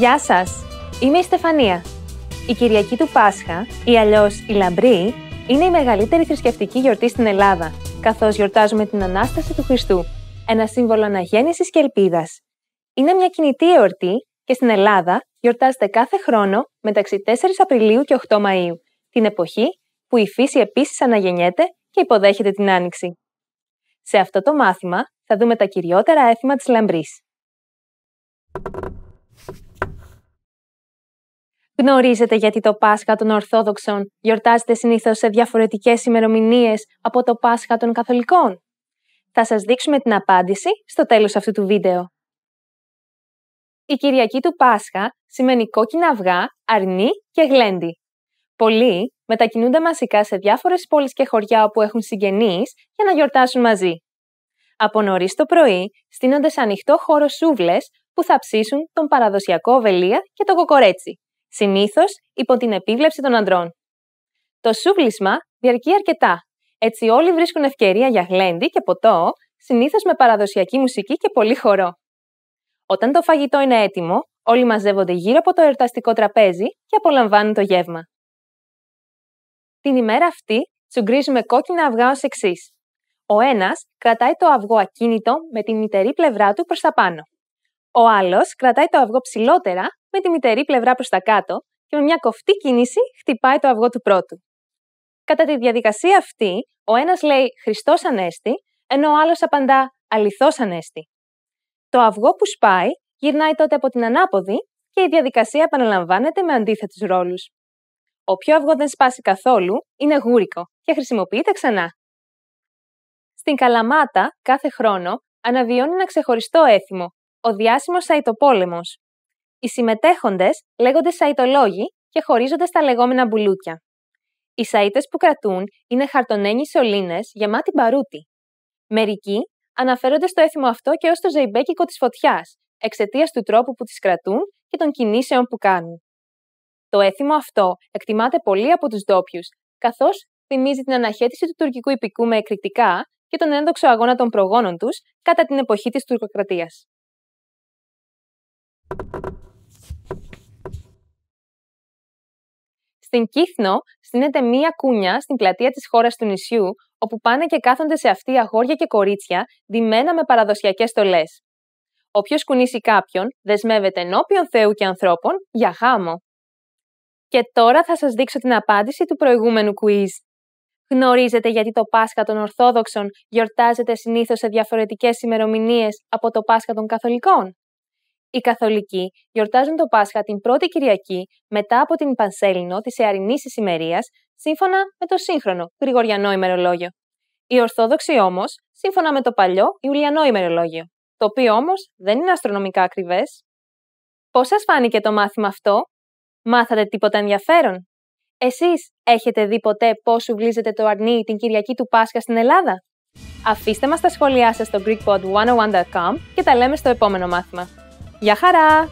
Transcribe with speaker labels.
Speaker 1: Γεια σας! Είμαι η Στεφανία. Η Κυριακή του Πάσχα, ή αλλιώς η Λαμπρή, είναι η μεγαλύτερη θρησκευτική γιορτή στην Ελλάδα, καθώς γιορτάζουμε την Ανάσταση του Χριστού, ένα σύμβολο αναγέννησης και ελπίδας. Είναι μια κινητή εορτή και στην Ελλάδα γιορτάζεται κάθε χρόνο μεταξύ 4 Απριλίου και 8 Μαΐου, την εποχή που η φύση επίσης αναγεννιέται και υποδέχεται την Άνοιξη. Σε αυτό το μάθημα θα δούμε τα κυριότερα έθιμα της Λαμπρής. Γνωρίζετε γιατί το Πάσχα των Ορθόδοξων γιορτάζεται συνήθως σε διαφορετικές ημερομηνίες από το Πάσχα των Καθολικών. Θα σας δείξουμε την απάντηση στο τέλος αυτού του βίντεο. Η Κυριακή του Πάσχα σημαίνει κόκκινα αυγά, αρνή και γλέντι. Πολλοί μετακινούνται μασικά σε διάφορες πόλεις και χωριά όπου έχουν συγγενείς για να γιορτάσουν μαζί. Από νωρίς το πρωί στείνονται σε ανοιχτό χώρο σούβλες που θα ψήσουν τον παραδοσιακό βελία και το κοκορέτσι συνήθως υπό την επίβλεψη των αντρών. Το σούβλισμα διαρκεί αρκετά, έτσι όλοι βρίσκουν ευκαιρία για γλέντι και ποτό, συνήθως με παραδοσιακή μουσική και πολύ χορό. Όταν το φαγητό είναι έτοιμο, όλοι μαζεύονται γύρω από το ερταστικό τραπέζι και απολαμβάνουν το γεύμα. Την ημέρα αυτή τσουγκρίζουμε κόκκινα αυγά ως εξής. Ο ένας κρατάει το αυγό ακίνητο με την μητερή πλευρά του προς τα πάνω. Ο άλλος κρατάει το αυγό ψηλότερα με τη μητερή πλευρά προς τα κάτω και με μια κοφτή κίνηση χτυπάει το αυγό του πρώτου. Κατά τη διαδικασία αυτή, ο ένας λέει «Χριστός Ανέστη», ενώ ο άλλος απαντά αληθό Ανέστη». Το αυγό που σπάει γυρνάει τότε από την ανάποδη και η διαδικασία επαναλαμβάνεται με αντίθετους ρόλους. Όποιο αυγό δεν σπάσει καθόλου είναι γούρικο και χρησιμοποιείται ξανά. Στην Καλαμάτα κάθε χρόνο αναβιώνει ένα ξεχωριστό έθιμο, ο διάσημος αιτοπόλεμος. Οι συμμετέχοντες λέγονται σαϊτολόγοι και χωρίζονται στα λεγόμενα μπουλούκια. Οι σαϊτέ που κρατούν είναι χαρτονένιοι σωλήνε γεμάτοι μπαρούτι. Μερικοί αναφέρονται στο έθιμο αυτό και ως το ζεϊμπέκικο της φωτιάς, εξαιτίας του τρόπου που τις κρατούν και των κινήσεων που κάνουν. Το έθιμο αυτό εκτιμάται πολύ από τους ντόπιους, καθώς θυμίζει την αναχέτηση του τουρκικού υπηκού με εκρηκτικά και τον ένδοξο αγώνα των προγόνων τους κατά την εποχή της you Στην Κύθνο στείνεται μία κούνια στην πλατεία της χώρας του νησιού, όπου πάνε και κάθονται σε αυτή αγόρια και κορίτσια, διμένα με παραδοσιακές στολές. Όποιος κουνήσει κάποιον, δεσμεύεται ενώπιον Θεού και ανθρώπων για γάμο. Και τώρα θα σας δείξω την απάντηση του προηγούμενου κουίζ. Γνωρίζετε γιατί το Πάσχα των Ορθόδοξων γιορτάζεται συνήθως σε διαφορετικές ημερομηνίες από το Πάσχα των Καθολικών. Οι Καθολικοί γιορτάζουν το Πάσχα την πρώτη Κυριακή μετά από την Πανσέλινο της Εαρινής Ισημερίας, σύμφωνα με το σύγχρονο Γρηγοριανό ημερολόγιο. Οι Ορθόδοξοι όμως, σύμφωνα με το παλιό Ιουλιανό ημερολόγιο, το οποίο όμως δεν είναι αστρονομικά ακριβές. Πώς σας φάνηκε το μάθημα αυτό, Μάθατε τίποτα ενδιαφέρον. Εσείς έχετε δει ποτέ πώς γλίζεται το αρνί την Κυριακή του Πάσχα στην Ελλάδα. Αφήστε μας τα σχόλιά σας στο GreekPod101.com και τα λέμε στο επόμενο μάθημα. Γεια χαρά!